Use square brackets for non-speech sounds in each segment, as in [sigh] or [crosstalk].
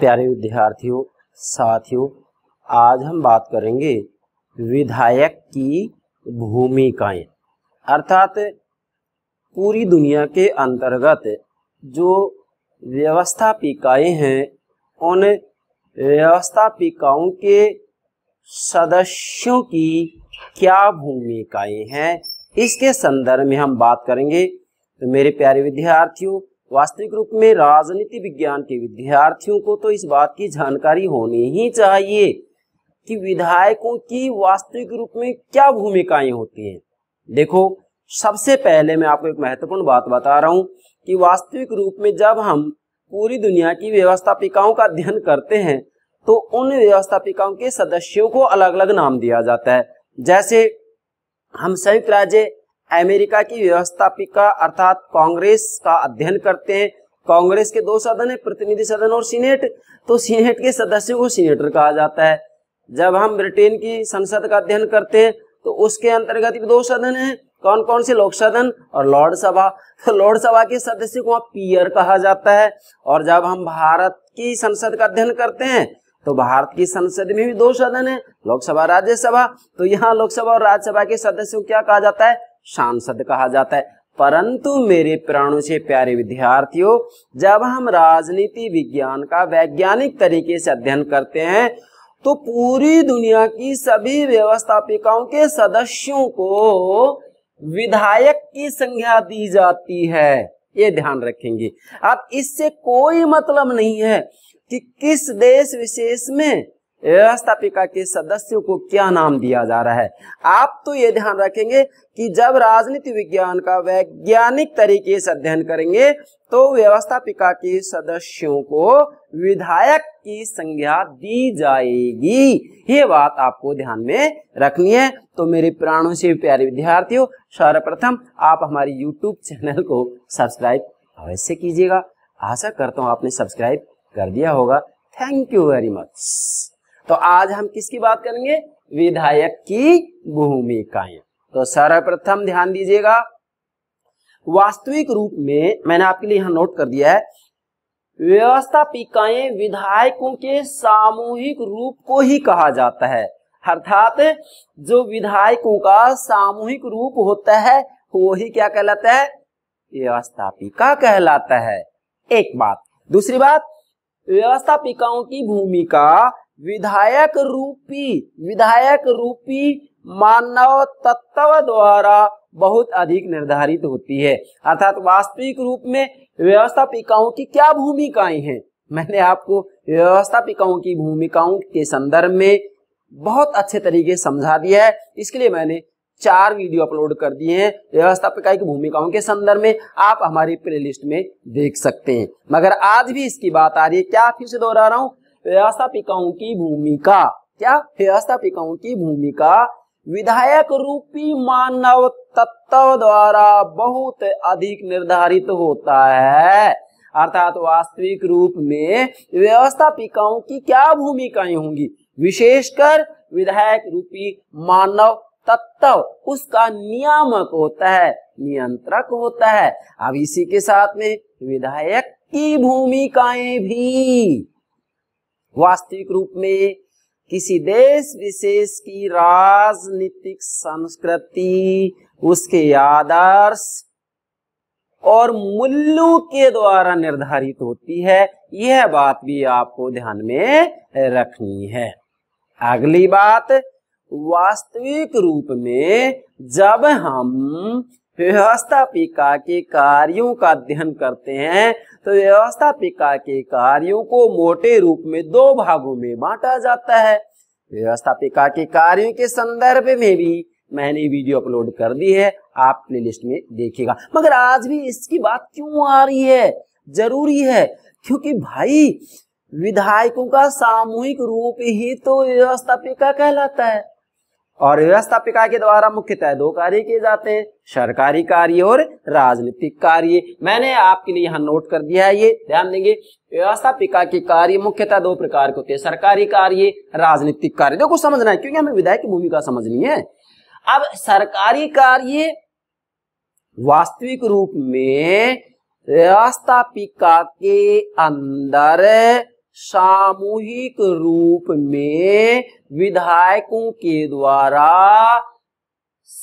प्यारे विद्यार्थियों साथियों आज हम बात करेंगे विधायक की भूमिकाएं अर्थात पूरी दुनिया के अंतर्गत जो व्यवस्थापिकाएं हैं उन व्यवस्थापिकाओं के सदस्यों की क्या भूमिकाएं हैं इसके संदर्भ में हम बात करेंगे तो मेरे प्यारे विद्यार्थियों वास्तविक रूप में राजनीति विज्ञान के विद्यार्थियों को तो इस बात की जानकारी होनी ही चाहिए कि विधायकों की वास्तविक रूप में क्या भूमिकाएं होती हैं देखो सबसे पहले मैं आपको एक महत्वपूर्ण बात बता रहा हूं कि वास्तविक रूप में जब हम पूरी दुनिया की व्यवस्थापिकाओं का अध्ययन करते हैं तो उन व्यवस्थापिकाओं के सदस्यों को अलग अलग नाम दिया जाता है जैसे हम संयुक्त राज्य अमेरिका की व्यवस्थापिका अर्थात कांग्रेस का अध्ययन करते हैं कांग्रेस के दो सदन है प्रतिनिधि सदन और सीनेट तो सीनेट के सदस्यों को सीनेटर कहा जाता है जब हम ब्रिटेन की संसद का अध्ययन करते हैं तो उसके अंतर्गत भी दो सदन है कौन कौन से लोक सदन और लॉर्ड सभा तो लॉर्ड सभा के सदस्य को पीयर कहा जाता है और जब हम भारत की संसद का अध्ययन करते हैं तो भारत की संसद में भी दो सदन है लोकसभा राज्यसभा तो यहाँ लोकसभा और राज्यसभा के सदस्यों को क्या कहा जाता है सांसद कहा जाता है परंतु मेरे प्राणों से प्यारे विद्यार्थियों जब हम राजनीति विज्ञान का वैज्ञानिक तरीके से अध्ययन करते हैं तो पूरी दुनिया की सभी व्यवस्थापिकाओं के सदस्यों को विधायक की संख्या दी जाती है ये ध्यान रखेंगे अब इससे कोई मतलब नहीं है कि किस देश विशेष में व्यवस्थापिका के सदस्यों को क्या नाम दिया जा रहा है आप तो ये ध्यान रखेंगे कि जब राजनीति विज्ञान का वैज्ञानिक तरीके से अध्ययन करेंगे तो व्यवस्थापिका के सदस्यों को विधायक की संज्ञा दी जाएगी ये बात आपको ध्यान में रखनी है तो मेरे प्राणों से प्यारे विद्यार्थियों सर्वप्रथम आप हमारे यूट्यूब चैनल को सब्सक्राइब अवश्य कीजिएगा आशा करता हूँ आपने सब्सक्राइब कर दिया होगा थैंक यू वेरी मच तो आज हम किसकी बात करेंगे विधायक की भूमिकाएं तो सर्वप्रथम ध्यान दीजिएगा वास्तविक रूप में मैंने आपके लिए यहां नोट कर दिया है व्यवस्थापिकाएं विधायकों के सामूहिक रूप को ही कहा जाता है अर्थात जो विधायकों का सामूहिक रूप होता है वो ही क्या कहलाता है व्यवस्थापिका कहलाता है एक बात दूसरी बात व्यवस्थापिकाओं की भूमिका विधायक रूपी विधायक रूपी मानव तत्व द्वारा बहुत अधिक निर्धारित होती है अर्थात वास्तविक रूप में व्यवस्थापिकाओं की क्या भूमिकाएं हैं मैंने आपको व्यवस्थापिकाओं की भूमिकाओं के संदर्भ में बहुत अच्छे तरीके से समझा दिया है इसके लिए मैंने चार वीडियो अपलोड कर दिए हैं व्यवस्थापिका की भूमिकाओं के संदर्भ में आप हमारी प्लेलिस्ट में देख सकते हैं मगर आज भी इसकी बात आ रही है क्या फिर से दोहरा रहा हूँ व्यवस्थापिकाओं की भूमिका क्या व्यवस्थापिकाओं की भूमिका विधायक रूपी मानव तत्व द्वारा बहुत अधिक निर्धारित होता है अर्थात वास्तविक रूप में व्यवस्थापिकाओं की क्या भूमिकाएं होंगी विशेषकर विधायक रूपी मानव तत्व उसका नियामक होता है नियंत्रक होता है अब इसी के साथ में विधायक की भूमिकाएं भी वास्तविक रूप में किसी देश विशेष की राजनीतिक संस्कृति उसके आदर्श और मूल्यों के द्वारा निर्धारित होती है यह बात भी आपको ध्यान में रखनी है अगली बात वास्तविक रूप में जब हम व्यवस्थापिका के कार्यों का अध्ययन करते हैं तो व्यवस्थापिका के कार्यों को मोटे रूप में दो भागों में बांटा जाता है व्यवस्थापिका के कार्यों के संदर्भ में भी मैंने वीडियो अपलोड कर दी है आप प्लेलिस्ट में देखिएगा मगर आज भी इसकी बात क्यों आ रही है जरूरी है क्योंकि भाई विधायकों का सामूहिक रूप ही तो व्यवस्थापिका कहलाता है और व्यवस्थापिका के द्वारा मुख्यतः दो कार्य किए जाते हैं सरकारी कार्य और राजनीतिक कार्य मैंने आपके लिए यहाँ नोट कर दिया है ये ध्यान देंगे व्यवस्थापिका के कार्य मुख्यतः दो प्रकार के होते हैं सरकारी कार्य राजनीतिक कार्य देखो समझना है क्योंकि हमें विधायक की भूमिका समझनी है अब सरकारी कार्य वास्तविक रूप में व्यवस्थापिका के अंदर सामूहिक रूप में विधायकों के द्वारा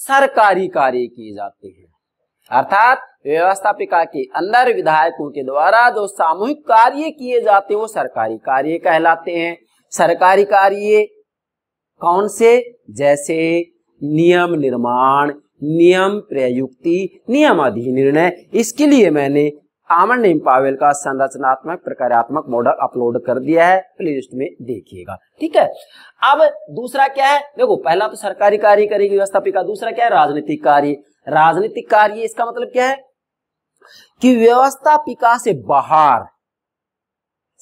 सरकारी कार्य किए जाते हैं अर्थात व्यवस्थापिका के अंदर विधायकों के द्वारा जो सामूहिक कार्य किए जाते हैं वो सरकारी कार्य कहलाते हैं सरकारी कार्य कौन से जैसे नियम निर्माण नियम प्रयुक्ति नियम अधिनिर्णय इसके लिए मैंने आमन नेम पावेल का संरचनात्मक प्रकारात्मक मॉडल अपलोड कर दिया है प्ले लिस्ट में देखिएगा ठीक है अब दूसरा क्या है देखो पहला तो सरकारी कार्य करेगी व्यवस्थापिका दूसरा क्या है राजनीतिक कार्य राजनीतिक कार्य इसका मतलब क्या है कि व्यवस्थापिका से बाहर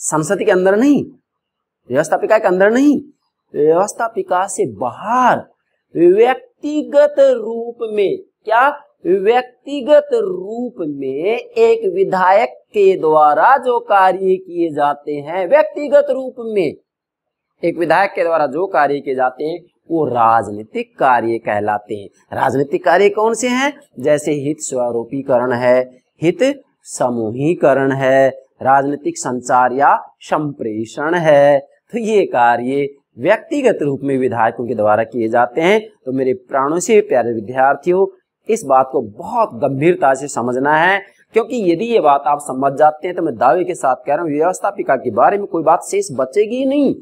संसद के अंदर नहीं व्यवस्थापिका के अंदर नहीं व्यवस्थापिका से बाहर व्यक्तिगत रूप में क्या व्यक्तिगत रूप में एक विधायक के द्वारा जो कार्य किए जाते हैं व्यक्तिगत रूप में एक विधायक के द्वारा जो कार्य किए जाते हैं वो राजनीतिक कार्य कहलाते हैं राजनीतिक कार्य कौन से हैं जैसे हित स्वरूपीकरण है हित समूहीकरण है राजनीतिक संचार या संप्रेषण है तो ये कार्य व्यक्तिगत रूप में विधायकों के द्वारा किए जाते हैं तो मेरे प्राणों से प्यारे विद्यार्थियों इस बात को बहुत गंभीरता से समझना है क्योंकि यदि ये बात आप समझ जाते हैं तो मैं दावे के साथ कह रहा हूँ व्यवस्थापिका के बारे में कोई बात शेष बचेगी ही नहीं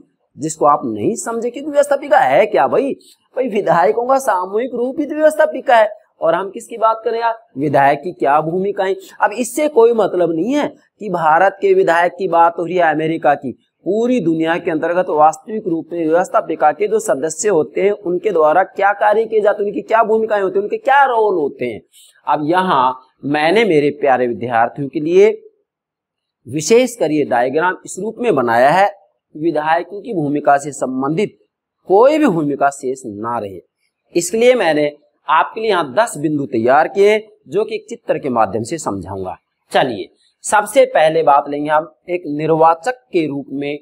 जिसको आप नहीं समझे क्योंकि व्यवस्थापिका है क्या भाई भाई विधायकों का सामूहिक रूप ही तो व्यवस्थापिका है और हम किसकी बात करें यार विधायक की क्या भूमिका है अब इससे कोई मतलब नहीं है कि भारत के विधायक की बात हो रही है अमेरिका की पूरी दुनिया के अंतर्गत वास्तविक रूप में व्यवस्थापिका के जो सदस्य होते हैं उनके द्वारा क्या कार्य किए जाते हैं उनकी क्या भूमिकाएं होती है उनके क्या रोल होते हैं अब यहाँ मैंने मेरे प्यारे विद्यार्थियों के लिए विशेष कर ये डायग्राम इस रूप में बनाया है विधायकों की भूमिका से संबंधित कोई भी भूमिका शेष ना रहे इसलिए मैंने आपके लिए यहाँ दस बिंदु तैयार किए जो कि चित्र के माध्यम से समझाऊंगा चलिए सबसे पहले बात लेंगे हम एक निर्वाचक के रूप में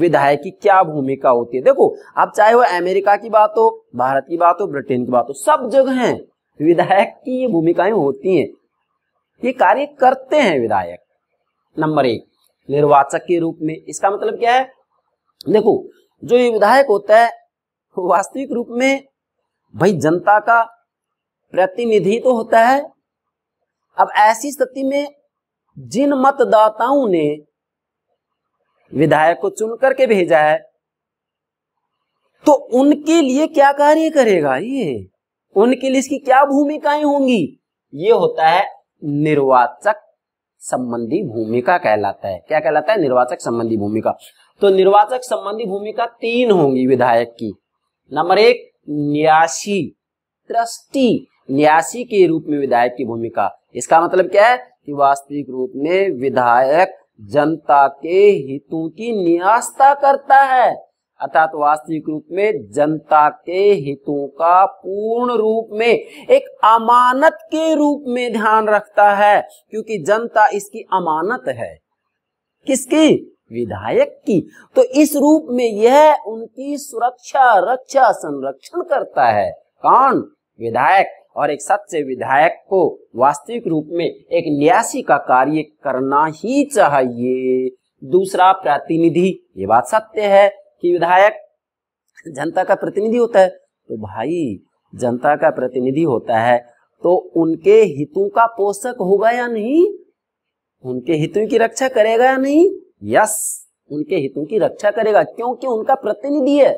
विधायक की क्या भूमिका होती है देखो आप चाहे वो अमेरिका की बात हो भारत की बात हो ब्रिटेन की बात हो सब जगह विधायक की ये भूमिकाएं होती हैं ये कार्य करते हैं विधायक नंबर एक निर्वाचक के रूप में इसका मतलब क्या है देखो जो ये विधायक होता है वास्तविक रूप में भाई जनता का प्रतिनिधि तो होता है अब ऐसी स्थिति में जिन मतदाताओं ने विधायक को चुन करके भेजा है तो उनके लिए क्या कार्य करेगा ये उनके लिए इसकी क्या भूमिकाएं होंगी ये होता है निर्वाचक संबंधी भूमिका कहलाता है क्या कहलाता है निर्वाचक संबंधी भूमिका तो निर्वाचक संबंधी भूमिका तीन होंगी विधायक की नंबर एक न्यासी ट्रस्टी न्यासी के रूप में विधायक की भूमिका इसका मतलब क्या है कि वास्तविक रूप में विधायक जनता के हितों की न्यास्ता करता है अर्थात वास्तविक रूप में जनता के हितों का पूर्ण रूप में एक अमानत के रूप में ध्यान रखता है क्योंकि जनता इसकी अमानत है किसकी विधायक की तो इस रूप में यह उनकी सुरक्षा रक्षा संरक्षण करता है कौन विधायक और एक सच्चे विधायक को वास्तविक रूप में एक न्यासी का कार्य करना ही चाहिए दूसरा प्रतिनिधि ये बात सत्य है कि विधायक जनता का प्रतिनिधि होता है तो भाई जनता का प्रतिनिधि होता है तो उनके हितों का पोषक होगा या नहीं उनके हितों की रक्षा करेगा या नहीं यस उनके हितों की रक्षा करेगा क्योंकि उनका प्रतिनिधि है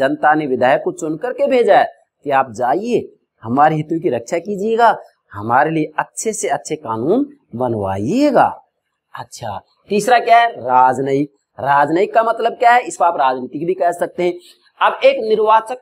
जनता ने विधायक को चुन करके भेजा है कि आप जाइए हमारे हितों की रक्षा कीजिएगा हमारे लिए अच्छे से अच्छे कानून बनवाइएगा अच्छा तीसरा क्या है राजनयिक राजनयिक का मतलब क्या है इसको आप राजनीतिक भी कह सकते हैं अब एक निर्वाचक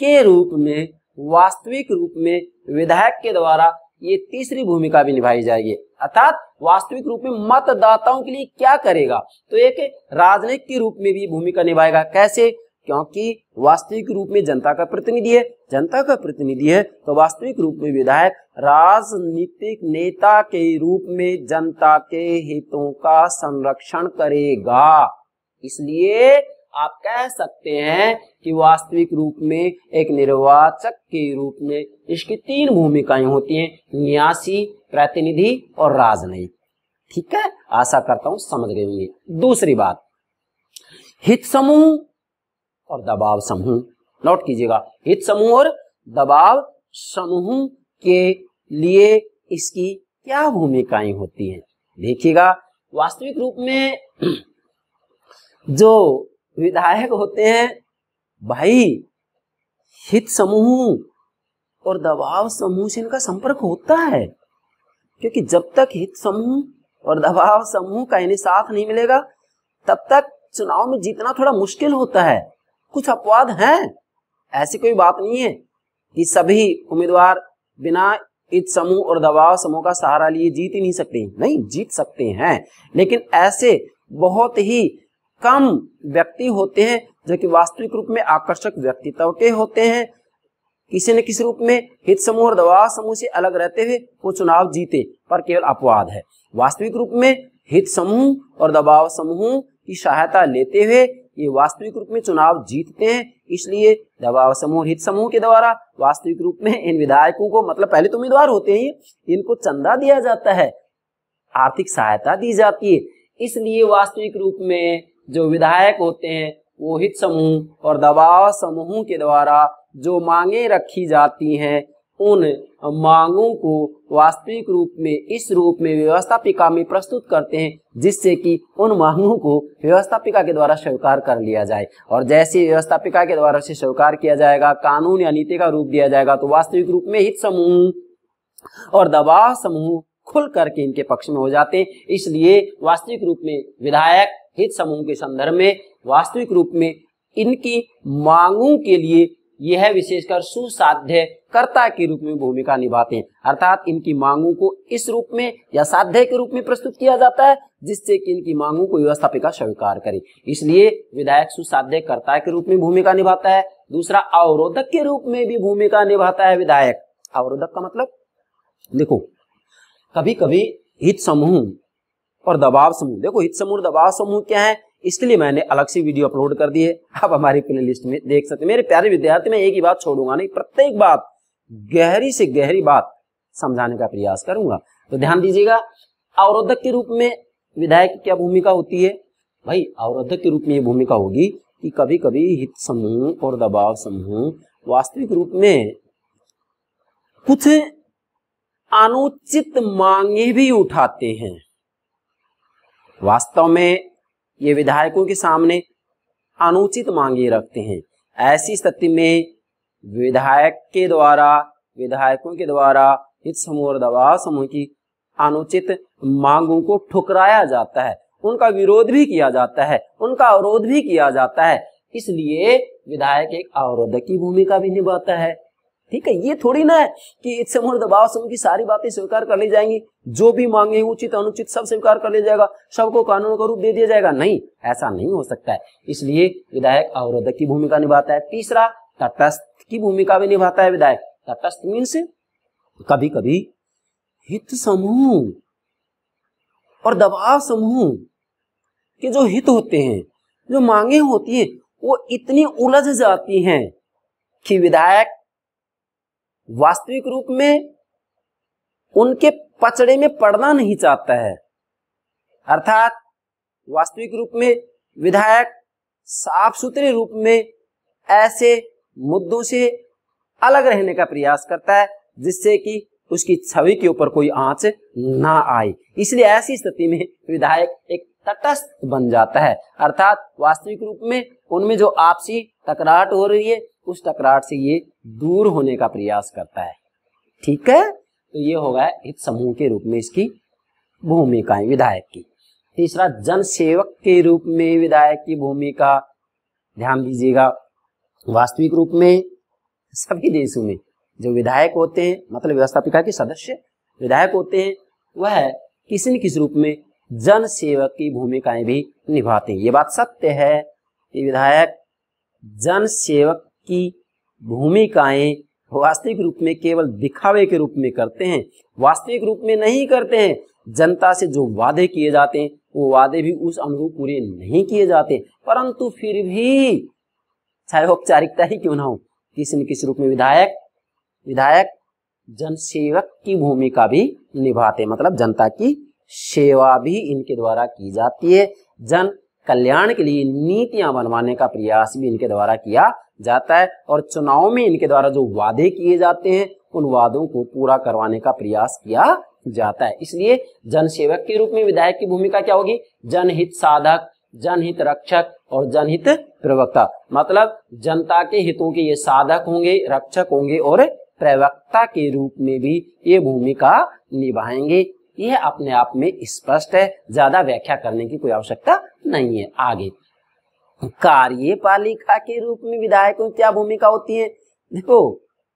के रूप में वास्तविक रूप में विधायक के द्वारा ये तीसरी भूमिका भी निभाई जाएगी अर्थात वास्तविक रूप में मतदाताओं के लिए क्या करेगा तो एक राजनयिक के रूप में भी भूमिका निभाएगा कैसे क्योंकि वास्तविक रूप में जनता का प्रतिनिधि है जनता का प्रतिनिधि है तो वास्तविक रूप में विधायक राजनीतिक नेता के रूप में जनता के हितों का संरक्षण करेगा इसलिए आप कह सकते हैं कि वास्तविक रूप में एक निर्वाचक के रूप में इसकी तीन भूमिकाएं होती हैं न्यासी प्रतिनिधि और राजनयिक ठीक है आशा करता हूं समझ गए होंगे दूसरी बात हित समूह और दबाव समूह नोट कीजिएगा हित समूह और दबाव समूह के लिए इसकी क्या भूमिकाएं होती हैं देखिएगा वास्तविक रूप में जो विधायक होते हैं भाई हित समूह और दबाव समूह से इनका संपर्क होता है क्योंकि जब तक हित समूह और दबाव समूह का इन्हें साथ नहीं मिलेगा तब तक चुनाव में जीतना थोड़ा मुश्किल होता है कुछ अपवाद हैं ऐसी कोई बात नहीं है कि सभी उम्मीदवार बिना इत समूह और दबाव समूह का सहारा लिए जीत ही नहीं सकते नहीं जीत सकते हैं लेकिन ऐसे बहुत ही कम व्यक्ति होते हैं जो कि वास्तविक रूप में आकर्षक व्यक्तित्व के होते हैं किसी न किसी रूप में हित समूह और दबाव समूह से अलग रहते हुए वो चुनाव जीते पर केवल अपवाद है वास्तविक रूप में हित समूह और दबाव समूह की सहायता लेते हुए ये वास्तविक रूप में चुनाव जीतते हैं इसलिए दबाव समूह हित समूह के द्वारा वास्तविक रूप में इन विधायकों को मतलब पहले तो उम्मीदवार होते हैं इनको चंदा दिया जाता है आर्थिक सहायता दी जाती है इसलिए वास्तविक रूप में जो विधायक होते हैं वो हित समूह और दबाव समूह के द्वारा जो मांगे रखी जाती हैं उन मांगों को वास्तविक रूप में इस रूप में व्यवस्थापिका में प्रस्तुत करते हैं जिससे कि उन मांगों को व्यवस्थापिका के द्वारा स्वीकार कर लिया जाए और जैसे व्यवस्थापिका के द्वारा से स्वीकार किया जाएगा कानून या नीति का रूप दिया जाएगा तो वास्तविक रूप में हित समूह और दबाव समूह खुल करके इनके पक्ष में हो जाते हैं इसलिए वास्तविक रूप में विधायक हित समूह के संदर्भ में वास्तविक रूप में इनकी मांगों के लिए ये है विशेषकर सुसाध्य कर्ता के रूप में भूमिका निभाते हैं अर्थात इनकी मांगों को इस रूप में या साध्य के रूप में प्रस्तुत किया जाता है जिससे कि इनकी मांगों को व्यवस्थापिका स्वीकार करे इसलिए विधायक सुसाध्य कर्ता के रूप में भूमिका निभाता है दूसरा अवरोधक के रूप में भी भूमिका निभाता है विधायक अवरोधक का मतलब देखो कभी कभी हित समूह और दबाव समूह देखो हित समूह दबाव समूह क्या है इसलिए मैंने अलग से वीडियो अपलोड कर दी है आप हमारी प्ले लिस्ट में देख सकते मेरे प्यारे विद्यार्थी मैं एक ही बात छोड़ूंगा नहीं प्रत्येक बात गहरी से गहरी बात समझाने का प्रयास करूंगा तो ध्यान दीजिएगा अवरोधक के रूप में विधायक की क्या भूमिका होती है भाई अवरोधक के रूप में ये भूमिका होगी कि कभी कभी हित समूह और दबाव समूह वास्तविक रूप में कुछ अनुचित मांगे भी उठाते हैं वास्तव में ये विधायकों के सामने अनुचित मांगे रखते हैं ऐसी स्थिति में विधायक के द्वारा विधायकों के द्वारा हित समूह और दबाव समूह की अनुचित मांगों को ठुकराया जाता है उनका विरोध भी किया जाता है उनका अवरोध भी किया जाता है इसलिए विधायक एक अवरोधक की भूमिका भी निभाता है ठीक है ये थोड़ी ना है कि इस समूह दबाव समूह की सारी बातें स्वीकार कर ली जाएंगी जो भी मांगे उचित अनुचित सब स्वीकार कर लिया जाएगा सबको कानून का रूप दे दिया जाएगा नहीं ऐसा नहीं हो सकता है इसलिए विधायक अवरोधक की भूमिका निभाता है तीसरा तटस्थ की भूमिका भी निभाता है विधायक तटस्थ मीन्स कभी कभी हित समूह और दबाव समूह के जो हित होते हैं जो मांगे होती है वो इतनी उलझ जाती हैं कि विधायक वास्तविक रूप में उनके पचड़े में पड़ना नहीं चाहता है अर्थात वास्तविक रूप में विधायक साफ सुथरे रूप में ऐसे मुद्दों से अलग रहने का प्रयास करता है जिससे कि उसकी छवि के ऊपर कोई आंच ना आए इसलिए ऐसी स्थिति में विधायक एक तटस्थ बन जाता है अर्थात वास्तविक रूप में उनमें जो आपसी तकरार हो रही है उस टकराट से ये दूर होने का प्रयास करता है ठीक है तो ये होगा हित समूह के रूप में इसकी भूमिकाएं विधायक की तीसरा जनसेवक के रूप में विधायक की भूमिका ध्यान दीजिएगा वास्तविक रूप में सभी देशों में जो विधायक होते हैं मतलब व्यवस्थापिका के सदस्य विधायक होते हैं वह किसी न किसी रूप में जन सेवक की भूमिकाएं भी निभाते हैं ये बात सत्य है कि विधायक जन सेवक की भूमिकाएं वास्तविक रूप में केवल दिखावे के रूप में करते हैं वास्तविक रूप में नहीं करते हैं जनता से जो वादे किए जाते हैं वो वादे भी उस अनुरूप पूरे नहीं किए जाते परंतु फिर भी चाहे औपचारिकता ही क्यों ना हो किसी न किसी रूप में विधायक विधायक जनसेवक की भूमिका भी निभाते मतलब जनता की सेवा भी इनके द्वारा की जाती है जन कल्याण के लिए नीतियां बनवाने का प्रयास भी इनके द्वारा किया जाता है और चुनाव में इनके द्वारा जो वादे किए जाते हैं उन वादों को पूरा करवाने का प्रयास किया जाता है इसलिए जनसेवक के रूप में विधायक की भूमिका क्या होगी जनहित साधक जनहित रक्षक और जनहित प्रवक्ता मतलब जनता के हितों के ये साधक होंगे रक्षक होंगे और प्रवक्ता के रूप में भी ये भूमिका निभाएंगे यह अपने आप में स्पष्ट है ज्यादा व्याख्या करने की कोई आवश्यकता नहीं है आगे कार्यपालिका के रूप में विधायकों की क्या भूमिका होती है देखो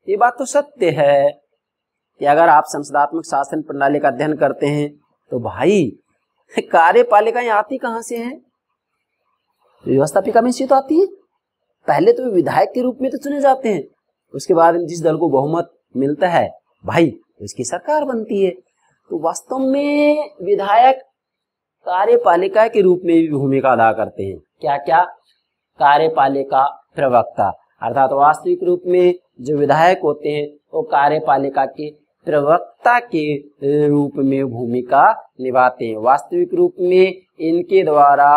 ये बात तो सत्य है कि अगर आप संसदात्मक शासन प्रणाली का अध्ययन करते हैं तो भाई कार्यपालिकाएं आती कहां से हैं तो व्यवस्थापिका में से तो आती है पहले तो विधायक के रूप में तो चुने जाते हैं उसके बाद जिस दल को बहुमत मिलता है भाई उसकी सरकार बनती है तो वास्तव में विधायक कार्यपालिका के रूप में भी भूमिका अदा करते हैं क्या क्या कार्यपालिका प्रवक्ता अर्थात वास्तविक रूप में जो विधायक होते हैं वो कार्यपालिका के प्रवक्ता के रूप में भूमिका निभाते हैं वास्तविक रूप में इनके द्वारा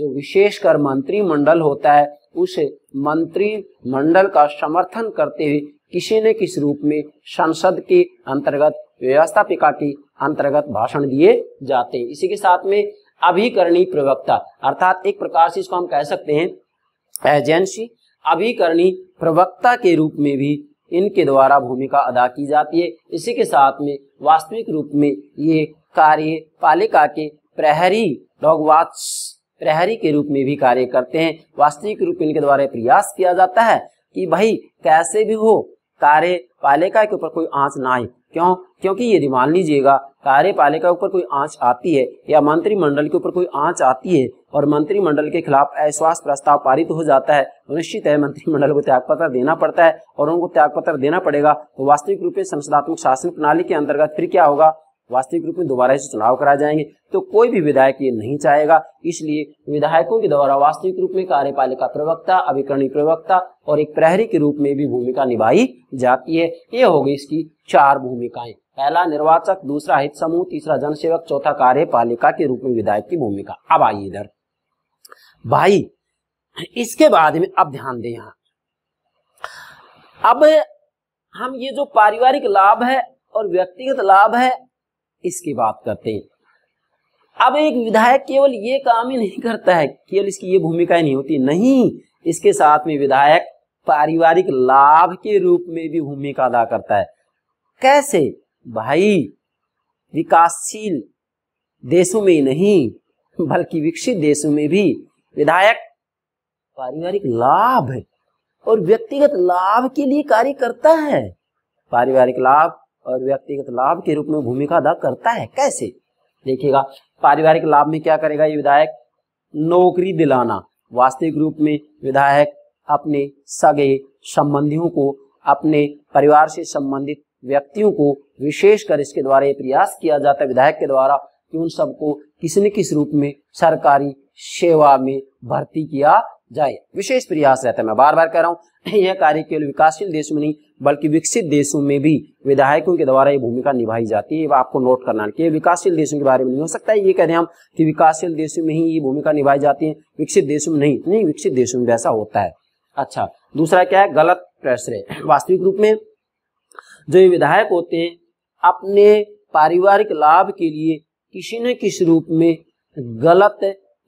जो विशेषकर मंत्रिमंडल होता है उस मंत्रिमंडल का समर्थन करते हुए किसी न किस रूप में संसद के अंतर्गत व्यवस्थापिका के अंतर्गत भाषण दिए जाते हैं इसी के साथ में अभिकरणी प्रवक्ता अर्थात एक प्रकार से इसको हम कह सकते हैं एजेंसी अभिकरणी प्रवक्ता के रूप में भी इनके द्वारा भूमिका अदा की जाती है इसी के साथ में वास्तविक रूप में ये कार्य पालिका के प्रहरी डॉगवाच प्रहरी के रूप में भी कार्य करते हैं वास्तविक रूप इनके द्वारा प्रयास किया जाता है कि भाई कैसे भी हो कार्य पालिका के ऊपर कोई आंच ना आए क्यों क्योंकि यदि मान लीजिएगा कार्यपालिका के ऊपर कोई आंच आती है या मंत्रिमंडल के ऊपर कोई आंच आती है और मंत्रिमंडल के खिलाफ अविश्वास प्रस्ताव पारित हो जाता है तो निश्चित है मंत्रिमंडल को त्यागपत्र देना पड़ता है और उनको त्यागपत्र देना पड़ेगा तो वास्तविक रूप से संसदात्मक शासन प्रणाली के अंतर्गत फिर क्या होगा वास्तविक रूप में दोबारा से चुनाव कराए जाएंगे तो कोई भी विधायक ये नहीं चाहेगा इसलिए विधायकों के द्वारा वास्तविक रूप में कार्यपालिका प्रवक्ता अभिकरणी प्रवक्ता और एक प्रहरी के रूप में भी भूमिका निभाई जाती है ये हो गई इसकी चार भूमिकाएं पहला निर्वाचक दूसरा हित समूह तीसरा जनसेवक चौथा कार्यपालिका के रूप में विधायक की भूमिका अब आइए इधर भाई इसके बाद में अब ध्यान दें यहां अब हम ये जो पारिवारिक लाभ है और व्यक्तिगत लाभ है इसकी बात करते हैं अब एक विधायक केवल ये काम ही नहीं करता है केवल इसकी ये भूमिका ही नहीं होती नहीं इसके साथ में विधायक पारिवारिक लाभ के रूप में भी भूमिका अदा करता है कैसे भाई विकासशील देशों में ही नहीं बल्कि विकसित देशों में भी विधायक पारिवारिक लाभ और व्यक्तिगत लाभ के लिए कार्य करता है पारिवारिक लाभ और व्यक्तिगत लाभ के रूप में भूमिका अदा करता है कैसे देखिएगा पारिवारिक लाभ में क्या करेगा ये विधायक नौकरी दिलाना वास्तविक रूप में विधायक अपने सगे संबंधियों को अपने परिवार से संबंधित व्यक्तियों को विशेषकर इसके द्वारा ये प्रयास किया जाता है विधायक के द्वारा कि उन सबको किसी न किसी रूप में सरकारी सेवा में भर्ती किया जाए विशेष प्रयास रहता है मैं बार बार कह रहा हूँ यह कार्य केवल विकासशील देश में नहीं बल्कि विकसित देशों में भी विधायकों के द्वारा ये भूमिका निभाई जाती है आपको नोट करना कि विकासशील देशों के बारे में नहीं हो सकता है ये कह रहे हैं हम कि विकासशील देशों में ही ये भूमिका निभाई जाती है विकसित देशों में नहीं नहीं विकसित देशों में वैसा होता है अच्छा दूसरा क्या है गलत प्रश्रय वास्तविक रूप में जो ये विधायक होते हैं अपने पारिवारिक लाभ के लिए किसी न किसी रूप में गलत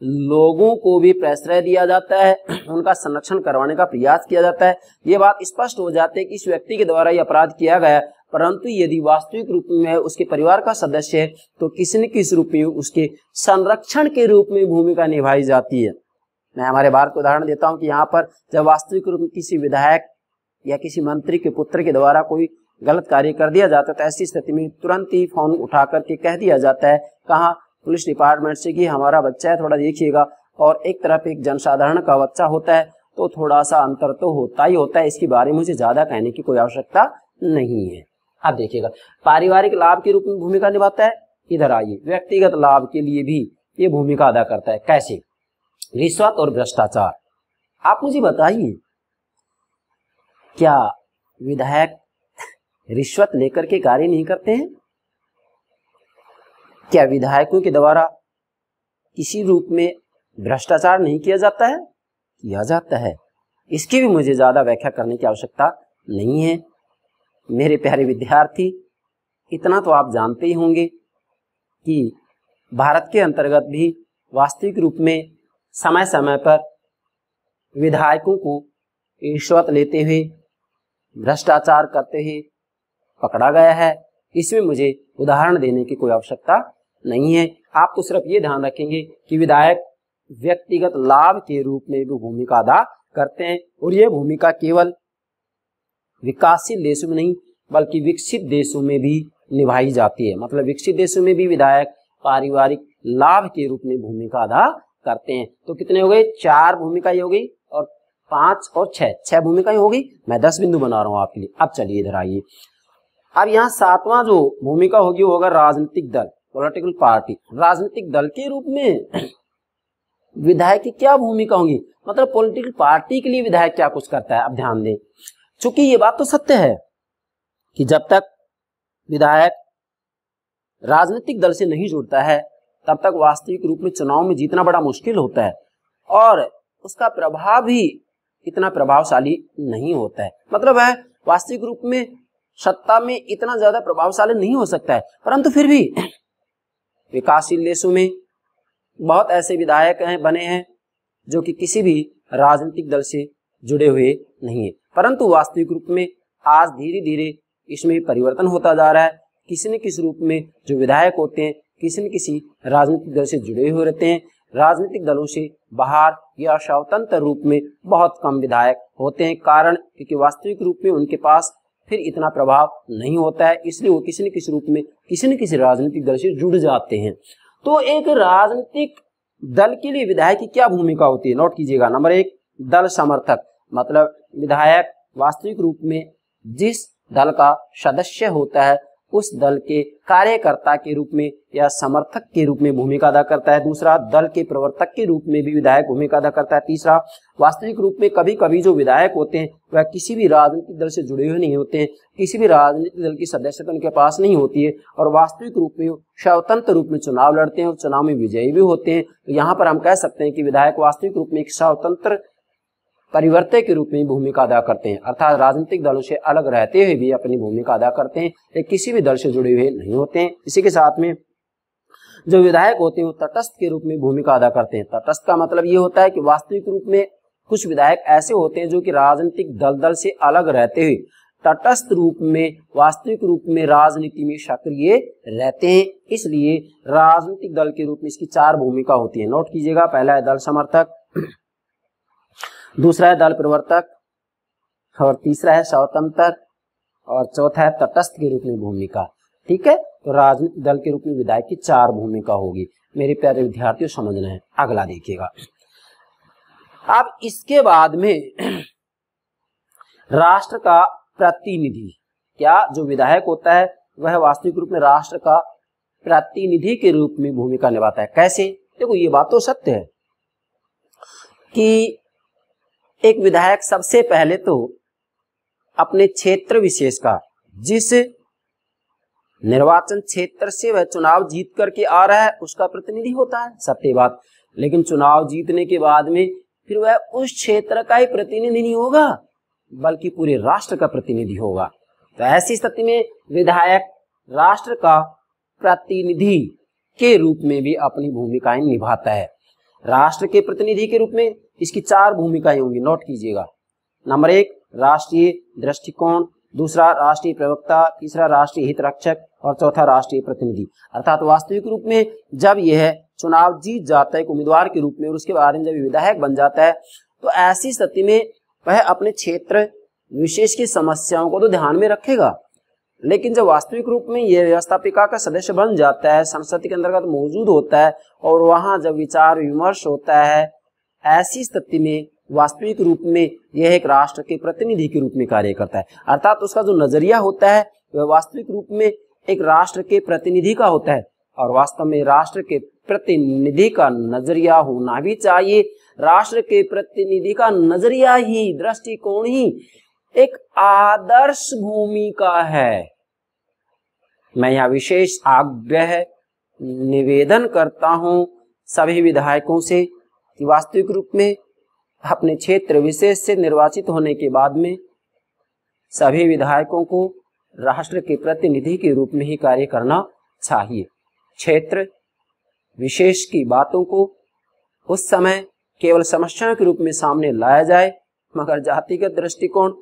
लोगों को भी प्रश्रय दिया जाता है उनका संरक्षण करवाने का प्रयास किया जाता है ये बात स्पष्ट हो जाती है कि इस व्यक्ति के द्वारा यह अपराध किया गया परंतु यदि वास्तविक रूप में उसके परिवार का सदस्य है तो किसी न किस रूप में उसके संरक्षण के रूप में भूमिका निभाई जाती है मैं हमारे भारत को उदाहरण देता हूँ कि यहाँ पर जब वास्तविक रूप में किसी विधायक या किसी मंत्री के पुत्र के द्वारा कोई गलत कार्य कर दिया जाता है तो ऐसी स्थिति में तुरंत ही फोन उठा करके कह दिया जाता है कहा पुलिस डिपार्टमेंट से कि हमारा बच्चा है थोड़ा देखिएगा और एक तरफ एक जनसाधारण का बच्चा होता है तो थोड़ा सा अंतर तो होता ही होता है इसके बारे में मुझे ज्यादा कहने की कोई आवश्यकता नहीं है अब देखिएगा पारिवारिक लाभ के रूप में भूमिका निभाता है इधर आइए व्यक्तिगत लाभ के लिए भी ये भूमिका अदा करता है कैसे रिश्वत और भ्रष्टाचार आप मुझे बताइए क्या विधायक रिश्वत लेकर के कार्य नहीं करते हैं क्या विधायकों के द्वारा किसी रूप में भ्रष्टाचार नहीं किया जाता है किया जाता है इसकी भी मुझे ज़्यादा व्याख्या करने की आवश्यकता नहीं है मेरे प्यारे विद्यार्थी इतना तो आप जानते ही होंगे कि भारत के अंतर्गत भी वास्तविक रूप में समय समय पर विधायकों को रिश्वत लेते हुए भ्रष्टाचार करते हुए पकड़ा गया है इसमें मुझे उदाहरण देने की कोई आवश्यकता नहीं है आप तो सिर्फ ये ध्यान रखेंगे कि विधायक व्यक्तिगत लाभ के रूप में भी भूमिका अदा करते हैं और ये भूमिका केवल विकासशील देशों में नहीं बल्कि विकसित देशों में भी निभाई जाती है मतलब विकसित देशों में भी विधायक पारिवारिक लाभ के रूप में भूमिका अदा करते हैं तो कितने हो गए चार भूमिका ये हो गई और पांच और छह छह भूमिका हो गई मैं दस बिंदु बना रहा हूं आपके लिए अब चलिए इधर आइए अब यहाँ सातवां जो भूमिका होगी वो होगा राजनीतिक दल पॉलिटिकल पार्टी राजनीतिक दल के रूप में [clears throat] विधायक की क्या भूमिका होगी मतलब पॉलिटिकल पार्टी के लिए विधायक क्या कुछ करता है अब ध्यान दें चूंकि ये बात तो सत्य है कि जब तक विधायक राजनीतिक दल से नहीं जुड़ता है तब तक वास्तविक रूप में चुनाव में जीतना बड़ा मुश्किल होता है और उसका प्रभाव भी इतना प्रभावशाली नहीं होता है मतलब है वास्तविक रूप में सत्ता में इतना ज्यादा प्रभावशाली नहीं हो सकता है परंतु फिर भी [clears throat] विकासशील देशों में बहुत ऐसे विधायक हैं बने हैं जो कि किसी भी राजनीतिक दल से जुड़े हुए नहीं है परंतु वास्तविक रूप में आज धीरे धीरे इसमें परिवर्तन होता जा रहा है किसी न किसी रूप में जो विधायक होते हैं किसी न किसी राजनीतिक दल से जुड़े हुए रहते हैं राजनीतिक दलों से बाहर या स्वतंत्र रूप में बहुत कम विधायक होते हैं कारण क्योंकि वास्तविक रूप में उनके पास फिर इतना प्रभाव नहीं होता है इसलिए वो किसी न किसी रूप में किसी न किसी राजनीतिक दल से जुड़ जाते हैं तो एक राजनीतिक दल के लिए विधायक की क्या भूमिका होती है नोट कीजिएगा नंबर एक दल समर्थक मतलब विधायक वास्तविक रूप में जिस दल का सदस्य होता है उस दल के कार्यकर्ता के रूप में या समर्थक के रूप में भूमिका अदा करता है दूसरा दल के प्रवर्तक के रूप में भी विधायक भूमिका अदा करता है तीसरा वास्तविक रूप में कभी कभी जो विधायक होते हैं वह किसी भी राजनीतिक दल से जुड़े हुए नहीं होते हैं किसी भी राजनीतिक दल की सदस्यता तो उनके पास नहीं होती है और वास्तविक रूप में स्वतंत्र रूप में चुनाव लड़ते हैं और चुनाव में विजयी भी होते हैं तो यहाँ पर हम कह सकते हैं कि विधायक वास्तविक रूप में एक स्वतंत्र परिवर्तक के रूप में भूमिका अदा करते हैं अर्थात राजनीतिक दलों से अलग रहते हुए भी अपनी भूमिका अदा करते हैं या किसी भी दल से जुड़े हुए नहीं होते हैं इसी के साथ में जो विधायक होते हैं वो तटस्थ के रूप में भूमिका अदा करते हैं तटस्थ का मतलब ये होता है कि वास्तविक रूप में कुछ विधायक ऐसे होते हैं जो कि राजनीतिक दल दल से अलग रहते हुए तटस्थ रूप में वास्तविक रूप में राजनीति में सक्रिय रहते हैं इसलिए राजनीतिक दल के रूप में इसकी चार भूमिका होती है नोट कीजिएगा पहला है दल समर्थक दूसरा है दल प्रवर्तक और तीसरा है स्वतंत्र और चौथा है तटस्थ के रूप में भूमिका ठीक है तो राजनीतिक दल के रूप में विधायक की चार भूमिका होगी मेरे प्यारे विद्यार्थियों समझना है अगला देखिएगा अब इसके बाद में [clears throat] राष्ट्र का प्रतिनिधि क्या जो विधायक होता है वह वास्तविक रूप में राष्ट्र का प्रतिनिधि के रूप में भूमिका निभाता है कैसे देखो ये बात तो सत्य है कि एक विधायक सबसे पहले तो अपने क्षेत्र विशेष का जिस निर्वाचन क्षेत्र से वह चुनाव जीत करके आ रहा है उसका प्रतिनिधि होता है सत्य बात लेकिन चुनाव जीतने के बाद में फिर वह उस क्षेत्र का ही प्रतिनिधि नहीं होगा बल्कि पूरे राष्ट्र का प्रतिनिधि होगा तो ऐसी स्थिति में विधायक राष्ट्र का प्रतिनिधि के रूप में भी अपनी भूमिकाएं निभाता है राष्ट्र के प्रतिनिधि के रूप में इसकी चार भूमिकाएं होंगी नोट कीजिएगा नंबर एक राष्ट्रीय दृष्टिकोण दूसरा राष्ट्रीय प्रवक्ता तीसरा राष्ट्रीय हित रक्षक और चौथा राष्ट्रीय प्रतिनिधि अर्थात वास्तविक रूप में जब यह चुनाव जीत जाता है उम्मीदवार के रूप में और उसके बारे में जब विधायक बन जाता है तो ऐसी स्थिति में वह अपने क्षेत्र विशेष की समस्याओं को तो ध्यान में रखेगा लेकिन जब वास्तविक रूप में यह व्यवस्थापिका का सदस्य बन जाता है संसद के अंतर्गत मौजूद होता है और वहां जब विचार विमर्श होता है ऐसी स्थिति में वास्तविक रूप में यह एक राष्ट्र के प्रतिनिधि के रूप में कार्य करता है अर्थात उसका जो नजरिया होता है वह वास्तविक रूप में एक राष्ट्र के प्रतिनिधि का होता है और वास्तव में राष्ट्र के प्रतिनिधि का नजरिया होना भी चाहिए राष्ट्र के प्रतिनिधि का नजरिया ही दृष्टिकोण ही एक आदर्श भूमिका है मैं यहाँ विशेष आग्रह निवेदन करता हूं सभी विधायकों से कि वास्तविक रूप में अपने क्षेत्र विशेष से निर्वाचित होने के बाद में सभी विधायकों को राष्ट्र के प्रतिनिधि के रूप में ही कार्य करना चाहिए क्षेत्र विशेष की बातों को उस समय केवल समस्याओं के रूप में सामने लाया जाए मगर जातिगत दृष्टिकोण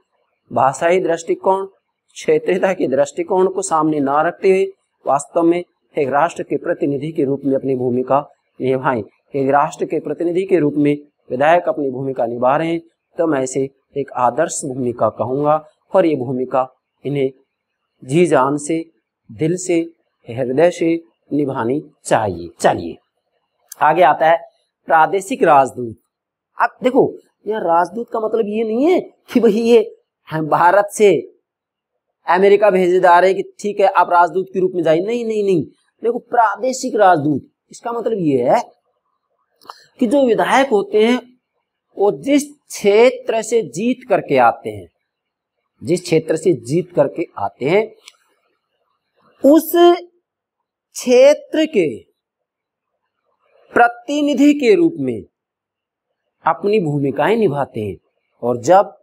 भाषाई दृष्टिकोण क्षेत्रीयता के दृष्टिकोण को सामने ना रखते हुए वास्तव में एक राष्ट्र के प्रतिनिधि के रूप में अपनी भूमिका निभाएं एक राष्ट्र के प्रतिनिधि के रूप में विधायक अपनी भूमिका निभा रहे हैं तो मैं इसे एक आदर्श भूमिका कहूंगा और ये भूमिका इन्हें जी जान से दिल से हृदय से निभानी चाहिए चलिए आगे आता है प्रादेशिक राजदूत अब देखो यहाँ राजदूत का मतलब ये नहीं है कि भाई ये हम भारत से अमेरिका भेजे जा रहे हैं कि ठीक है आप राजदूत के रूप में जाइए नहीं नहीं नहीं देखो प्रादेशिक राजदूत इसका मतलब ये है कि जो विधायक होते हैं वो जिस क्षेत्र से जीत करके आते हैं जिस क्षेत्र से जीत करके आते हैं उस क्षेत्र के प्रतिनिधि के रूप में अपनी भूमिकाएं निभाते हैं और जब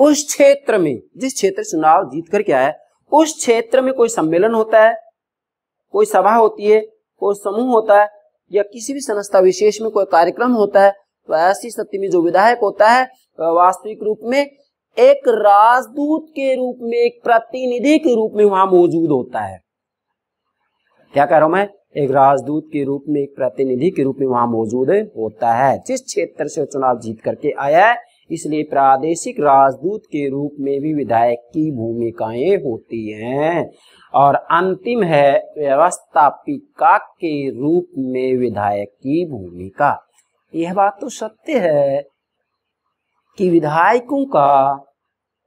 उस क्षेत्र में जिस क्षेत्र चुनाव जीत करके आया उस क्षेत्र में कोई सम्मेलन होता है कोई सभा होती है कोई समूह होता है या किसी भी संस्था विशेष में कोई कार्यक्रम होता है तो ऐसी स्थिति में जो विधायक होता है वास्तविक रूप में एक राजदूत के रूप में एक प्रतिनिधि के रूप में वहां मौजूद होता है क्या कह रहा हूं मैं एक राजदूत के रूप में एक प्रतिनिधि के रूप में वहां मौजूद होता है जिस क्षेत्र से चुनाव जीत करके आया है इसलिए प्रादेशिक राजदूत के रूप में भी विधायक की भूमिकाएं होती हैं और अंतिम है व्यवस्थापिका के रूप में विधायक की भूमिका यह बात तो सत्य है कि विधायकों का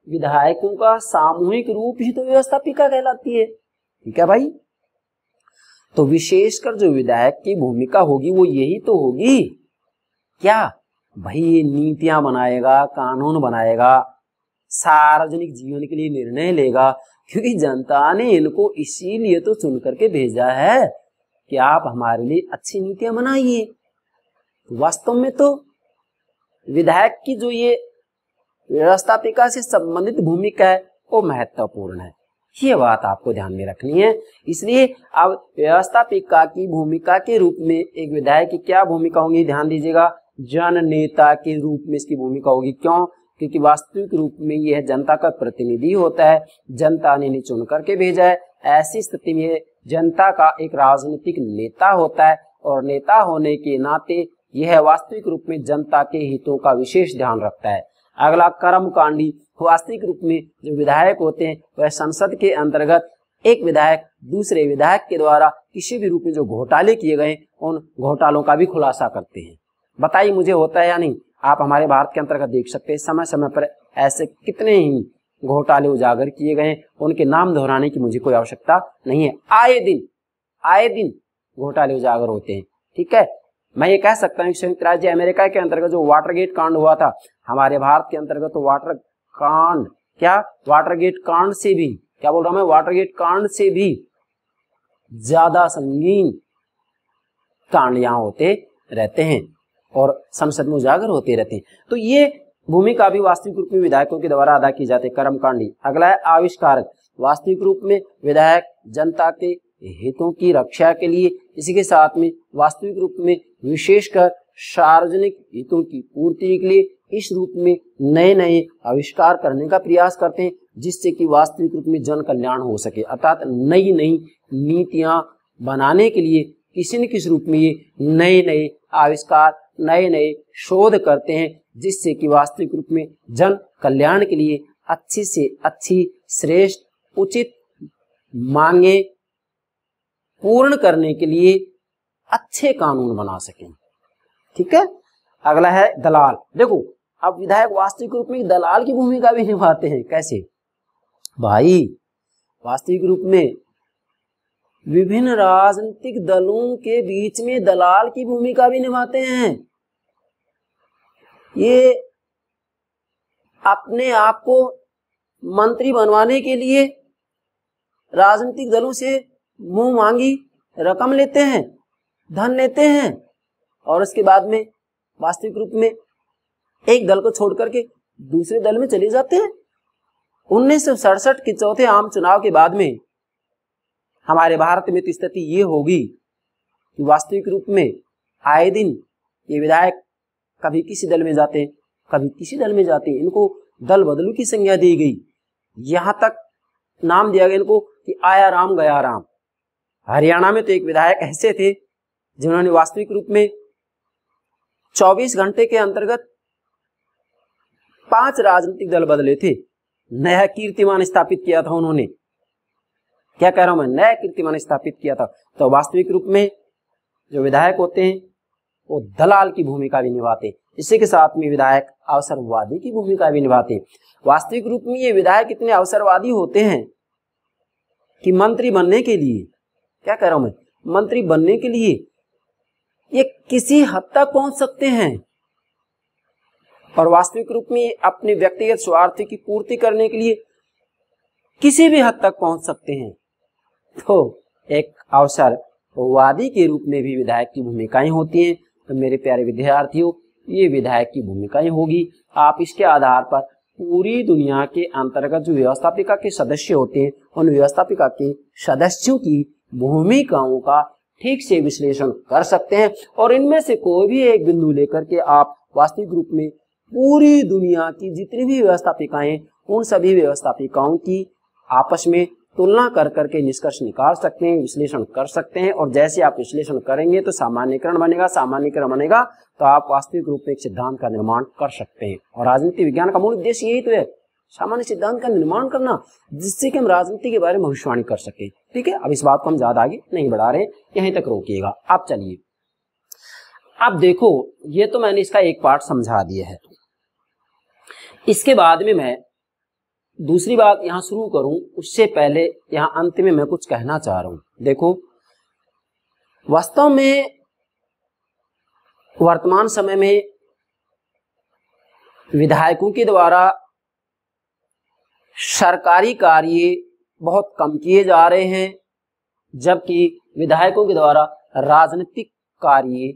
विधायकों का सामूहिक रूप ही तो व्यवस्थापिका कहलाती है ठीक है भाई तो विशेषकर जो विधायक की भूमिका होगी वो यही तो होगी क्या भाई ये नीतियां बनाएगा कानून बनाएगा सार्वजनिक जीवन के लिए निर्णय लेगा क्योंकि जनता ने इनको इसीलिए तो चुन करके भेजा है कि आप हमारे लिए अच्छी नीतियां बनाइए वास्तव में तो विधायक की जो ये व्यवस्थापिका से संबंधित भूमिका है वो महत्वपूर्ण है ये बात आपको ध्यान में रखनी है इसलिए अब व्यवस्थापिका की भूमिका के रूप में एक विधायक की क्या भूमिका होगी ध्यान दीजिएगा जन नेता के रूप में इसकी भूमिका होगी क्यों क्योंकि वास्तविक रूप में यह जनता का प्रतिनिधि होता है जनता ने चुन करके भेजा है ऐसी स्थिति में जनता का एक राजनीतिक नेता होता है और नेता होने के नाते यह वास्तविक रूप में जनता के हितों का विशेष ध्यान रखता है अगला कर्म कांडी वास्तविक रूप में जो विधायक होते हैं वह संसद के अंतर्गत एक विधायक दूसरे विधायक के द्वारा किसी भी रूप में जो घोटाले किए गए उन घोटालों का भी खुलासा करते हैं बताइए मुझे होता है या नहीं आप हमारे भारत के अंतर्गत देख सकते हैं समय समय पर ऐसे कितने ही घोटाले उजागर किए गए उनके नाम दोहराने की मुझे कोई आवश्यकता नहीं है आए दिन आए दिन घोटाले उजागर होते हैं ठीक है मैं ये कह सकता हूँ संयुक्त राज्य अमेरिका के अंतर्गत जो वाटर गेट कांड हुआ था हमारे भारत के अंतर्गत तो वाटर कांड क्या वाटर गेट कांड से भी क्या बोल रहा हूं मैं वाटर गेट कांड से भी ज्यादा संगीन कांड यहां होते रहते हैं और संसद में उजागर होते रहते हैं तो ये भूमिका भी वास्तविक रूप में विधायकों के द्वारा अदा की जाती है कर्मकांडी अगला है आविष्कारक वास्तविक रूप में विधायक जनता के हितों की रक्षा के लिए इसी के साथ में वास्तविक रूप में विशेषकर सार्वजनिक हितों की पूर्ति के लिए इस रूप में नए नए आविष्कार करने का प्रयास करते हैं जिससे कि वास्तविक रूप में जन कल्याण हो सके अर्थात नई नई नीतियां बनाने के लिए किसी न किसी रूप में ये नए नए आविष्कार नए नए शोध करते हैं जिससे कि वास्तविक रूप में जन कल्याण के लिए अच्छी से अच्छी श्रेष्ठ उचित मांगे पूर्ण करने के लिए अच्छे कानून बना सके ठीक है अगला है दलाल देखो अब विधायक वास्तविक रूप में दलाल की भूमिका भी निभाते हैं कैसे भाई वास्तविक रूप में विभिन्न राजनीतिक दलों के बीच में दलाल की भूमिका भी निभाते हैं ये अपने आप को मंत्री बनवाने के लिए राजनीतिक दलों से मुंह मांगी रकम लेते हैं धन लेते हैं और उसके बाद में वास्तविक रूप में एक दल को छोड़ करके दूसरे दल में चले जाते हैं उन्नीस सौ सड़सठ के चौथे आम चुनाव के बाद में हमारे भारत में तो स्थिति ये होगी कि वास्तविक रूप में आए दिन ये विधायक कभी किसी दल में जाते कभी किसी दल में जाते इनको दल बदलू की संज्ञा दी गई यहां तक नाम दिया गया इनको कि आया राम गया राम हरियाणा में तो एक विधायक ऐसे थे जिन्होंने वास्तविक रूप में 24 घंटे के अंतर्गत पांच राजनीतिक दल बदले थे नया कीर्तिमान स्थापित किया था उन्होंने क्या कह रहा हूं मैं नया कीर्तिमान स्थापित किया था तो वास्तविक रूप में जो विधायक होते हैं वो दलाल की भूमिका भी निभाते इसी के साथ में विधायक अवसरवादी की भूमिका भी निभाते वास्तविक रूप में ये विधायक इतने अवसरवादी होते हैं कि मंत्री बनने के लिए क्या कह रहा हूं मैं मंत्री बनने के लिए ये किसी हद तक पहुंच सकते हैं और वास्तविक रूप में अपने व्यक्तिगत स्वार्थ की पूर्ति करने के लिए किसी भी हद तक पहुंच सकते हैं तो एक अवसर वादी के रूप में भी विधायक की भूमिकाएं होती हैं तो मेरे प्यारे विद्यार्थियों ये विधायक की भूमिकाएं होगी आप इसके आधार पर पूरी दुनिया के अंतर्गत जो व्यवस्थापिका के सदस्य होते हैं उन व्यवस्थापिका के सदस्यों की भूमिकाओं का ठीक से विश्लेषण कर सकते हैं और इनमें से कोई भी एक बिंदु लेकर के आप वास्तविक रूप में पूरी दुनिया की जितनी भी व्यवस्थापिकाएं उन सभी व्यवस्थापिकाओं की आपस में तुलना कर करके निष्कर्ष निकाल सकते हैं विश्लेषण कर सकते हैं और जैसे आप विश्लेषण करेंगे तो सामान्यकरण बनेगा सामान्यकरण बनेगा तो आप वास्तविक रूप में एक सिद्धांत का निर्माण कर सकते हैं और राजनीति विज्ञान का मूल उद्देश्य यही तो है सामान्य सिद्धांत का निर्माण करना जिससे कि हम राजनीति के बारे में भविष्यवाणी कर सकें ठीक है अब इस बात को हम ज्यादा आगे नहीं बढ़ा रहे यहीं तक रोकिएगा आप चलिए अब देखो ये तो मैंने इसका एक पार्ट समझा दिया है इसके बाद में मैं दूसरी बात यहाँ शुरू करूं उससे पहले यहाँ अंत में मैं कुछ कहना चाह रहा हूं देखो वास्तव में वर्तमान समय में विधायकों के द्वारा सरकारी कार्य बहुत कम किए जा रहे हैं जबकि विधायकों के द्वारा राजनीतिक कार्य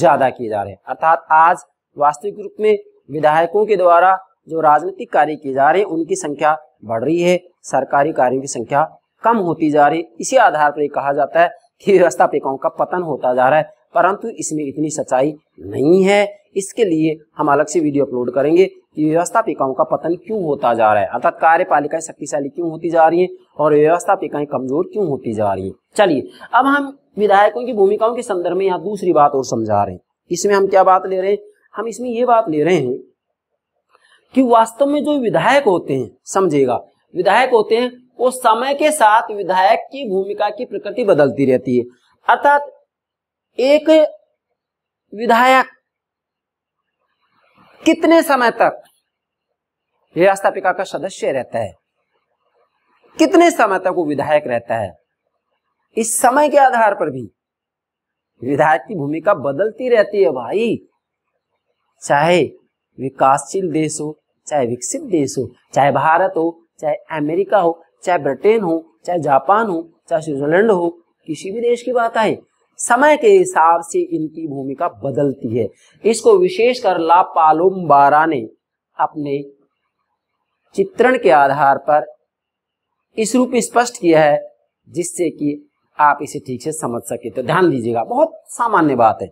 ज्यादा किए जा रहे हैं अर्थात आज वास्तविक रूप में विधायकों के द्वारा जो राजनीतिक कार्य किए जा रहे हैं उनकी संख्या बढ़ रही है सरकारी कार्यों की संख्या कम होती जा रही है इसी आधार पर कहा जाता है कि व्यवस्था का पतन होता जा रहा है परंतु इसमें इतनी सच्चाई नहीं है इसके लिए हम अलग से वीडियो अपलोड करेंगे कि व्यवस्था का पतन क्यों होता जा रहा है अर्थात कार्यपालिकाएं शक्तिशाली क्यों होती जा रही है और व्यवस्था कमजोर क्यों होती जा रही है चलिए अब हम विधायकों की भूमिकाओं के संदर्भ में यहाँ दूसरी बात और समझा रहे हैं इसमें हम क्या बात ले रहे हैं हम इसमें ये बात ले रहे हैं कि वास्तव में जो विधायक होते हैं समझेगा विधायक होते हैं वो समय के साथ विधायक की भूमिका की प्रकृति बदलती रहती है अर्थात एक विधायक कितने समय तक व्यवस्थापिका का सदस्य रहता है कितने समय तक वो विधायक रहता है इस समय के आधार पर भी विधायक की भूमिका बदलती रहती है भाई चाहे विकासशील देश हो चाहे विकसित देश हो चाहे भारत हो चाहे अमेरिका हो चाहे ब्रिटेन हो चाहे जापान हो चाहे स्विट्जरलैंड हो किसी भी देश की बात आए समय के हिसाब से इनकी भूमिका बदलती है इसको विशेषकर ला पालुम बारा ने अपने चित्रण के आधार पर इस रूप स्पष्ट किया है जिससे कि आप इसे ठीक से समझ सके तो ध्यान दीजिएगा बहुत सामान्य बात है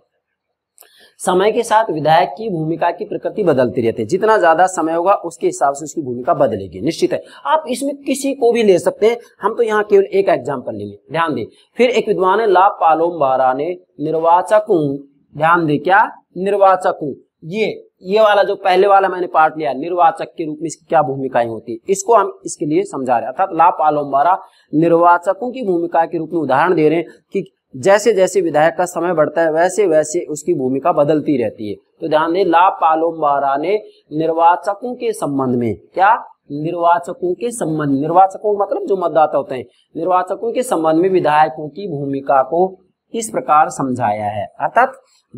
समय के साथ विधायक की भूमिका की प्रकृति बदलती रहती है जितना ज्यादा समय होगा उसके हिसाब से उसकी भूमिका बदलेगी निश्चित है आप इसमें किसी को भी ले सकते हैं हम तो यहाँ केवल एक एग्जाम्पल लेंगे ध्यान दें फिर एक विद्वान है ला पालोम बारा ने निर्वाचकों ध्यान दें क्या निर्वाचकों ये ये वाला जो पहले वाला मैंने पार्ट लिया निर्वाचक के रूप में इसकी क्या भूमिकाएं होती है इसको हम इसके लिए समझा रहे अर्थात लापालोम्बारा निर्वाचकों की भूमिका के रूप में उदाहरण दे रहे हैं कि जैसे जैसे विधायक का समय बढ़ता है वैसे वैसे उसकी भूमिका बदलती रहती है तो ध्यान दें ला लापालोम्बारा ने निर्वाचकों के संबंध में क्या निर्वाचकों के संबंध निर्वाचकों मतलब जो मतदाता होते हैं निर्वाचकों के संबंध में विधायकों की भूमिका को इस प्रकार समझाया है अर्थात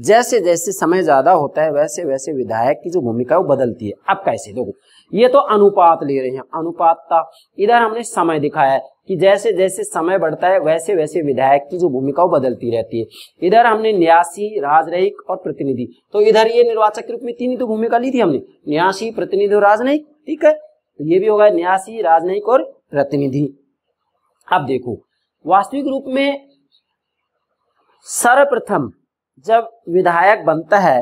जैसे जैसे समय ज्यादा होता है वैसे वैसे विधायक की जो भूमिका वो बदलती है अब कैसे देखो ये तो अनुपात ले रहे हैं अनुपात का इधर हमने समय दिखाया है कि जैसे जैसे समय बढ़ता है वैसे वैसे विधायक की जो भूमिका वो बदलती रहती है इधर हमने न्यासी राजनयिक और प्रतिनिधि तो इधर ये निर्वाचक के रूप में तीन ही तो भूमिका ली थी हमने न्यासी प्रतिनिधि और राजनयिक ठीक है तो ये भी होगा न्यासी राजनयिक और प्रतिनिधि अब देखो वास्तविक रूप में सर्वप्रथम जब विधायक बनता है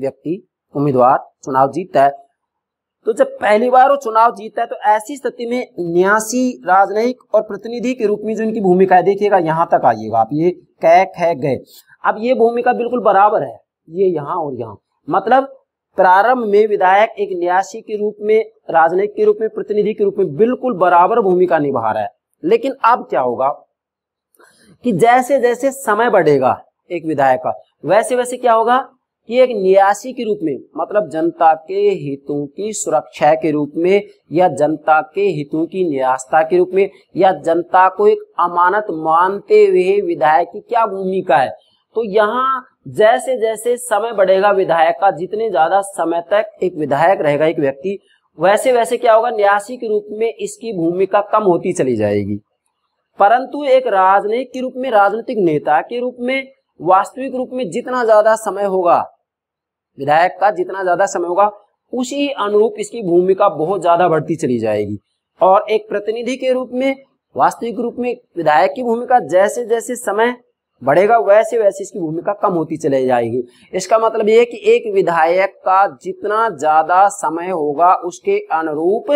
व्यक्ति उम्मीदवार चुनाव जीतता है तो जब पहली बार वो चुनाव जीतता है तो ऐसी स्थिति में न्यासी राजनयिक और प्रतिनिधि के रूप में जो इनकी भूमिका है देखिएगा यहां तक आइएगा आप ये कह खै गए अब ये भूमिका बिल्कुल बराबर है ये यहाँ और यहाँ मतलब प्रारंभ में विधायक एक न्यासी के रूप में राजनयिक के रूप में प्रतिनिधि के रूप में बिल्कुल बराबर भूमिका निभा रहा है लेकिन अब क्या होगा कि जैसे जैसे समय बढ़ेगा एक विधायक का वैसे वैसे क्या होगा कि एक न्यासी के रूप में मतलब जनता के हितों की सुरक्षा के रूप में या जनता के हितों की न्यास्ता के रूप में या जनता को एक अमानत मानते हुए विधायक की क्या भूमिका है तो यहाँ जैसे जैसे समय बढ़ेगा विधायक का जितने ज्यादा समय तक एक विधायक रहेगा एक व्यक्ति वैसे वैसे क्या होगा न्यासी के रूप में इसकी भूमिका कम होती चली जाएगी परंतु एक राजनयिक के रूप में राजनीतिक नेता के रूप में वास्तविक रूप में जितना ज्यादा समय होगा विधायक का जितना ज्यादा समय होगा उसी अनुरूप इसकी भूमिका बहुत ज्यादा बढ़ती चली जाएगी और एक प्रतिनिधि के रूप में वास्तविक रूप में विधायक की भूमिका जैसे जैसे समय बढ़ेगा वैसे वैसे इसकी भूमिका कम होती चली जाएगी इसका मतलब यह कि एक विधायक का जितना ज्यादा समय होगा उसके अनुरूप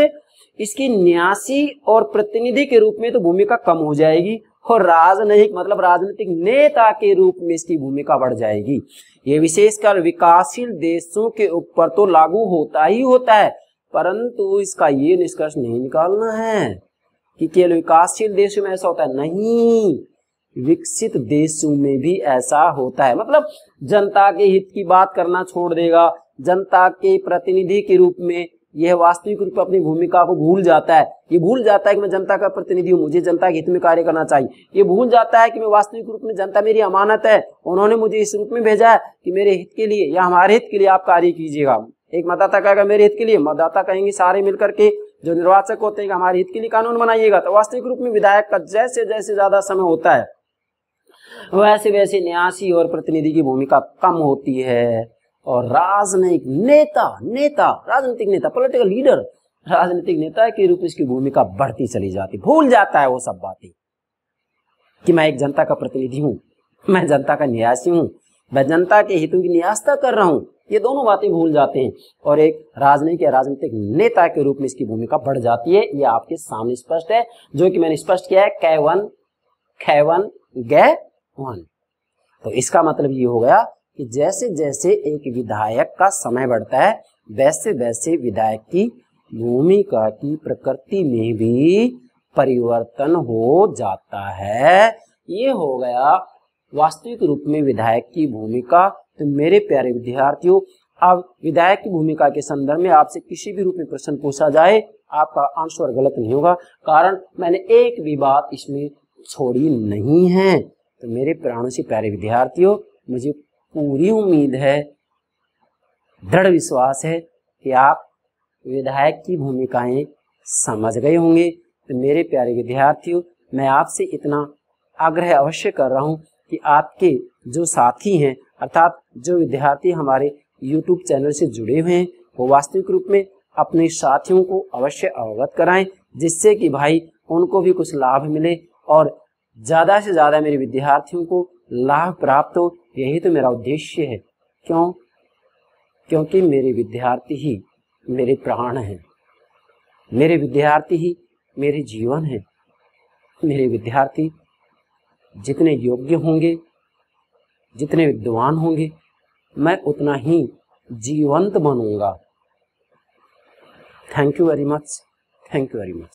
इसकी न्यासी और प्रतिनिधि के रूप में तो भूमिका कम हो जाएगी और राजनयिक मतलब राजनीतिक नेता के रूप में इसकी भूमिका बढ़ जाएगी ये विशेषकर विकासशील देशों के ऊपर तो लागू होता ही होता है परंतु इसका ये निष्कर्ष नहीं निकालना है कि केवल विकासशील देशों में ऐसा होता है नहीं विकसित देशों में भी ऐसा होता है मतलब जनता के हित की बात करना छोड़ देगा जनता के प्रतिनिधि के रूप में यह वास्तविक रूप में अपनी भूमिका को भूल जाता है ये भूल जाता है कि मैं जनता का प्रतिनिधि हूँ मुझे जनता के हित में कार्य करना चाहिए ये भूल जाता है कि मैं वास्तविक रूप में जनता मेरी अमानत है उन्होंने मुझे इस रूप में भेजा है कि मेरे हित के लिए या हमारे हित के लिए आप कार्य कीजिएगा एक मतदाता कहेगा मेरे हित के लिए मतदाता कहेंगे सारे मिलकर के जो निर्वाचक होते हैं हमारे हित के लिए कानून बनाइएगा तो वास्तविक रूप में विधायक का जैसे जैसे ज्यादा समय होता है वैसे वैसे न्यासी और प्रतिनिधि की भूमिका कम होती है और राजनयिक नेता नेता राजनीतिक नेता पॉलिटिकल लीडर राजनीतिक नेता के रूप में इसकी भूमिका बढ़ती चली जाती भूल जाता है वो सब बातें कि मैं एक जनता का प्रतिनिधि हूं मैं जनता का न्यासी हूं मैं जनता के हितों की न्यास्ता कर रहा हूं ये दोनों बातें भूल जाते हैं और एक राजनीतिक या राजनीतिक नेता के रूप में इसकी भूमिका बढ़ जाती है ये आपके सामने स्पष्ट है जो कि मैंने स्पष्ट किया है कै वन खै वन गै वन तो इसका मतलब ये हो गया कि जैसे जैसे एक विधायक का समय बढ़ता है वैसे वैसे विधायक की भूमिका की प्रकृति में भी परिवर्तन हो जाता है ये हो गया वास्तविक रूप में विधायक की भूमिका तो मेरे प्यारे विद्यार्थियों अब विधायक की भूमिका के संदर्भ में आपसे किसी भी रूप में प्रश्न पूछा जाए आपका आंसर गलत नहीं होगा कारण मैंने एक भी बात इसमें छोड़ी नहीं है तो मेरे प्राणों से प्यारे विद्यार्थियों मुझे पूरी उम्मीद है दृढ़ विश्वास है कि आप विधायक की भूमिकाएं समझ गए होंगे तो मेरे प्यारे विद्यार्थियों मैं आपसे इतना आग्रह अवश्य कर रहा हूं कि आपके जो साथी हैं अर्थात जो विद्यार्थी हमारे YouTube चैनल से जुड़े हुए हैं वो वास्तविक रूप में अपने साथियों को अवश्य अवगत कराएं जिससे कि भाई उनको भी कुछ लाभ मिले और ज़्यादा से ज़्यादा मेरे विद्यार्थियों को लाभ प्राप्त हो यही तो मेरा उद्देश्य है क्यों क्योंकि मेरे विद्यार्थी ही मेरे प्राण हैं मेरे विद्यार्थी ही मेरे जीवन है मेरे विद्यार्थी जितने योग्य होंगे जितने विद्वान होंगे मैं उतना ही जीवंत बनूंगा thank you very much thank you very much